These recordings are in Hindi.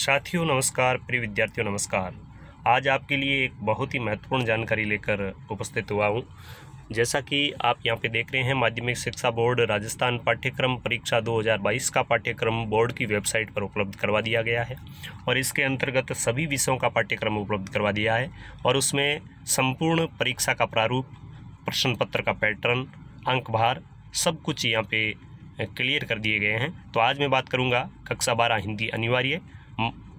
साथियों नमस्कार प्रिय विद्यार्थियों नमस्कार आज आपके लिए एक बहुत ही महत्वपूर्ण जानकारी लेकर उपस्थित हुआ हूँ जैसा कि आप यहाँ पे देख रहे हैं माध्यमिक शिक्षा बोर्ड राजस्थान पाठ्यक्रम परीक्षा 2022 का पाठ्यक्रम बोर्ड की वेबसाइट पर उपलब्ध करवा दिया गया है और इसके अंतर्गत सभी विषयों का पाठ्यक्रम उपलब्ध करवा दिया है और उसमें संपूर्ण परीक्षा का प्रारूप प्रश्न पत्र का पैटर्न अंक भार सब कुछ यहाँ पे क्लियर कर दिए गए हैं तो आज मैं बात करूँगा कक्षा बारह हिंदी अनिवार्य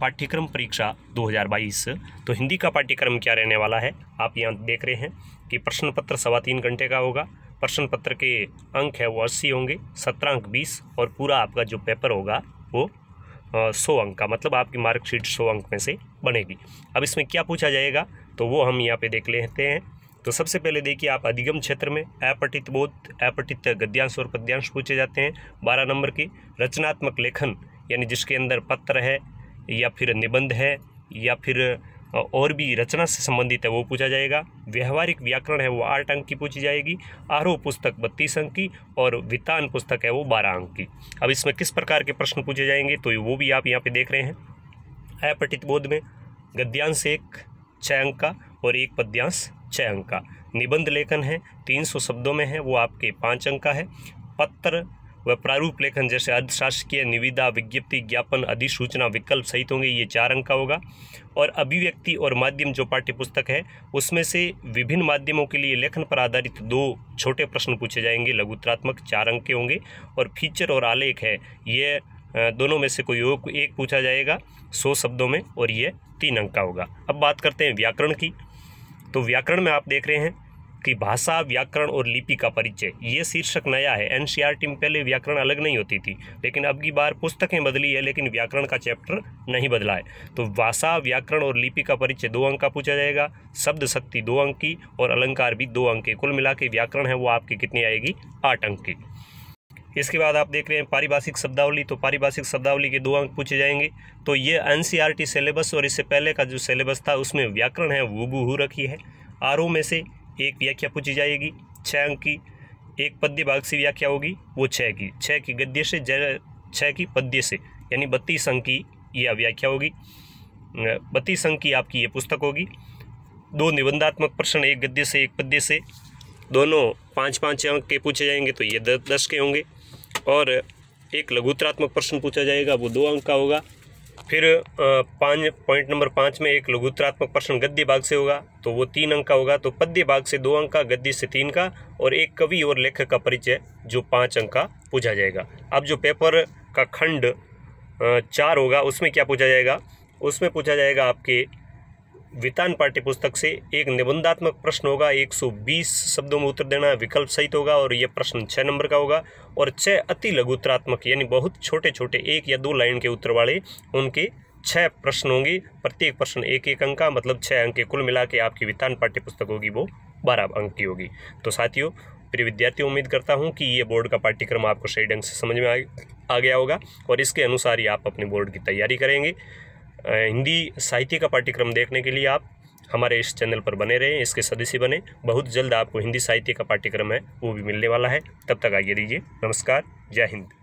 पाठ्यक्रम परीक्षा 2022 तो हिंदी का पाठ्यक्रम क्या रहने वाला है आप यहाँ देख रहे हैं कि प्रश्न पत्र सवा तीन घंटे का होगा प्रश्न पत्र के अंक है वो अस्सी होंगे सत्रह अंक बीस और पूरा आपका जो पेपर होगा वो सौ अंक का मतलब आपकी मार्कशीट सौ अंक में से बनेगी अब इसमें क्या पूछा जाएगा तो वो हम यहाँ पे देख लेते हैं तो सबसे पहले देखिए आप अधिगम क्षेत्र में अपठित बोध अपठित गद्यांश और पद्यांश पूछे जाते हैं बारह नंबर की रचनात्मक लेखन यानी जिसके अंदर पत्र है या फिर निबंध है या फिर और भी रचना से संबंधित है वो पूछा जाएगा व्यवहारिक व्याकरण है वो आठ अंक की पूछी जाएगी आरोह पुस्तक बत्तीस अंक की और वितान पुस्तक है वो बारह अंक की अब इसमें किस प्रकार के प्रश्न पूछे जाएंगे तो वो भी आप यहाँ पे देख रहे हैं अपठित बोध में गद्यांश एक छः अंक का और एक पद्यांश छः अंक का निबंध लेखन है तीन सौ शब्दों में है वो आपके पाँच अंक का है पत्र व प्रारूप लेखन जैसे अर्धशासकीय निविदा विज्ञप्ति ज्ञापन अधिसूचना विकल्प सहित होंगे ये चार अंक का होगा और अभिव्यक्ति और माध्यम जो पाठ्यपुस्तक है उसमें से विभिन्न माध्यमों के लिए लेखन पर आधारित दो छोटे प्रश्न पूछे जाएंगे लघुत्रात्मक चार अंक के होंगे और फीचर और आलेख है ये दोनों में से कोई एक पूछा जाएगा सौ शब्दों में और ये तीन अंक का होगा अब बात करते हैं व्याकरण की तो व्याकरण में आप देख रहे हैं की भाषा व्याकरण और लिपि का परिचय ये शीर्षक नया है एनसीईआरटी में पहले व्याकरण अलग नहीं होती थी लेकिन अब की बार पुस्तकें बदली है लेकिन व्याकरण का चैप्टर नहीं बदला है तो भाषा व्याकरण और लिपि का परिचय दो अंक का पूछा जाएगा शब्द शक्ति दो अंक की और अलंकार भी दो अंक के कुल मिला के व्याकरण है वो आपकी कितनी आएगी आठ अंक की इसके बाद आप देख रहे हैं पारिभाषिक शब्दावली तो पारिभाषिक शब्दावली के दो अंक पूछे जाएंगे तो ये एन सिलेबस और इससे पहले का जो सिलेबस था उसमें व्याकरण है वो बूहू रखी है आरओ में से एक व्याख्या पूछी जाएगी छः अंक की एक पद्य भाग से व्याख्या होगी वो छः की छः की गद्य से छः की पद्य से यानी बत्तीस अंक की यह व्याख्या होगी बत्तीस अंक की आपकी ये पुस्तक होगी दो निबंधात्मक प्रश्न एक गद्य से एक पद्य से दोनों पाँच पाँच अंक के पूछे जाएंगे तो ये दस दस के होंगे और एक लघुत्रात्मक प्रश्न पूछा जाएगा वो दो अंक का होगा फिर पाँच पॉइंट नंबर पाँच में एक लघुत्रात्मक प्रश्न गद्य भाग से होगा तो वो तीन अंक का होगा तो पद्य भाग से दो अंक का गद्य से तीन का और एक कवि और लेखक का परिचय जो पाँच अंक का पूछा जाएगा अब जो पेपर का खंड चार होगा उसमें क्या पूछा जाएगा उसमें पूछा जाएगा आपके वितान पाठ्य पुस्तक से एक निबंधात्मक प्रश्न होगा 120 शब्दों में उत्तर देना विकल्प सहित होगा और यह प्रश्न छः नंबर का होगा और छः अति लघु उत्तरात्मक यानी बहुत छोटे छोटे एक या दो लाइन के उत्तर वाले उनके छः प्रश्न होंगे प्रत्येक प्रश्न एक एक अंक का मतलब छः अंक के कुल मिला के आपकी वितान पाठ्य पुस्तक होगी वो बारह अंक की होगी तो साथियों प्रिय विद्यार्थियों उम्मीद करता हूँ कि ये बोर्ड का पाठ्यक्रम आपको सही ढंग से समझ में आ गया होगा और इसके अनुसार ही आप अपने बोर्ड की तैयारी करेंगे हिंदी साहित्य का पाठ्यक्रम देखने के लिए आप हमारे इस चैनल पर बने रहें इसके सदस्य बने बहुत जल्द आपको हिंदी साहित्य का पाठ्यक्रम है वो भी मिलने वाला है तब तक आइए दीजिए नमस्कार जय हिंद